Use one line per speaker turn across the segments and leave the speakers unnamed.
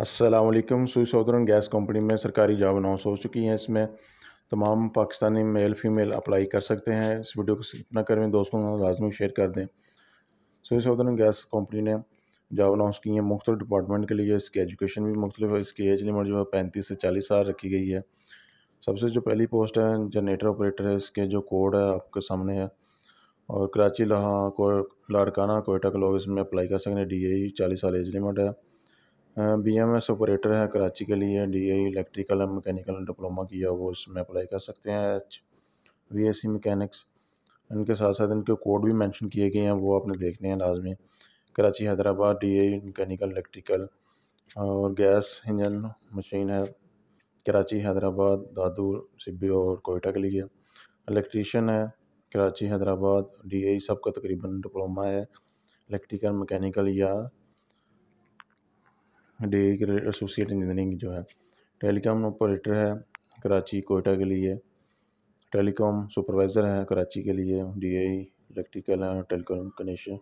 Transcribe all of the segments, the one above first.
असलम सुई southern gas company में सरकारी जॉब अनाउंस हो चुकी हैं इसमें तमाम पाकिस्तानी मेल फीमेल अप्लाई कर सकते हैं इस वीडियो को स्किप न करें दोस्तों लाजमी शेयर कर दें सुई सौदरन गैस कंपनी ने जॉब अनाउंस की है मुख्तु डिपार्टमेंट के लिए इसकी एजुकेशन भी मुख्तलिफ है इसकी एज लिमिट जो है पैंतीस से चालीस साल रखी गई है सबसे जो पहली पोस्ट है जनरेटर ऑपरेटर है इसके जो कोड है आपके सामने है और कराची लाहा को लाड़काना कोयटा के लोग इसमें अप्लाई कर सकते हैं डी ए e, चालीस साल एज लिमिट है बीएमएस ऑपरेटर है कराची के लिए a electrical and mechanical diploma किया वो इसमें अप्लाई कर सकते हैं H V S C mechanics इनके साथ साथ इनके कोड भी मेंशन किए गए हैं वो आपने देखने हैं लाजमी Karachi Hyderabad D A mechanical electrical और गैस इंजन मशीन है कराची हैदराबाद दादू सिब्बी और कोयटा के लिए इलेक्ट्रीशियन है कराची हैदराबाद डी ए सब का तकरीबन डिप्लोमा है इलेक्ट्रिकल मकैनिकल या डी एसोसिएट इंजीनियरिंग जो है टेलीकॉम ऑपरेटर है कराची कोयटा के लिए टेलीकॉम सुपरवाइज़र है कराची के लिए डी ए इलेक्ट्रिकल है टेलीकॉम कनेक्शन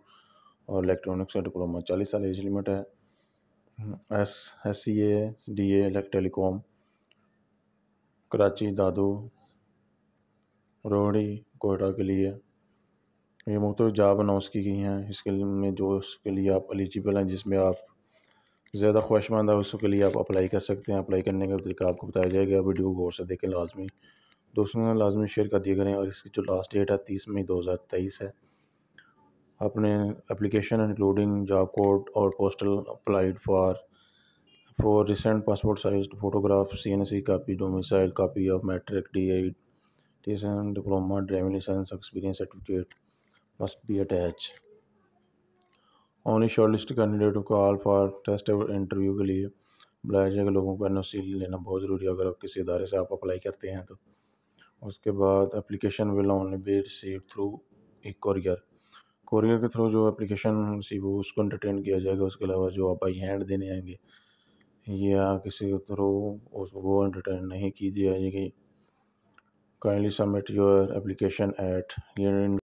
और इलेक्ट्रॉनिक्स का डिप्लोमा चालीस साल एज लिमिट है S S C A D A telecom Karachi Dadu Rohri Quetta के लिए ये मुख्तर जॉब अनाउंस की गई हैं इसके लिए में जो इसके लिए आप एलिजिबल हैं जिसमें आप ज़्यादा ख्वाहिशमंद है उसके लिए आप अप्लाई कर सकते हैं अप्लाई करने का तरीका आपको बताया जाएगा वीडियो को गौर से देखें लाजमी दोस्तों ने लाजमी शेयर कर दिया करें और इसकी जो लास्ट डेट है तीस मई दो हज़ार तेईस है अपने अप्लीकेशन इंक्लूडिंग जॉब कोड और postal applied for for recent passport size photograph C N C copy domicile copy of matric D ed T diploma driving licence experience certificate must be attach only shortlist कैंडिडेटों को call for test और interview के लिए बुलाया जाएगा लोगों को N लेना बहुत ज़रूरी है अगर आप किसी इदारे से आप अप्लाई करते हैं तो उसके बाद application will only be receive through एक कॉरियर कॉरियर के थ्रू जो एप्लीकेशन रिसीव हो उसको इंटरटेन किया जाएगा उसके अलावा जो आप आई हैंड देने आएंगे या किसी के थ्रू वो इंटरटेन नहीं की जाएगी kindly submit your application eight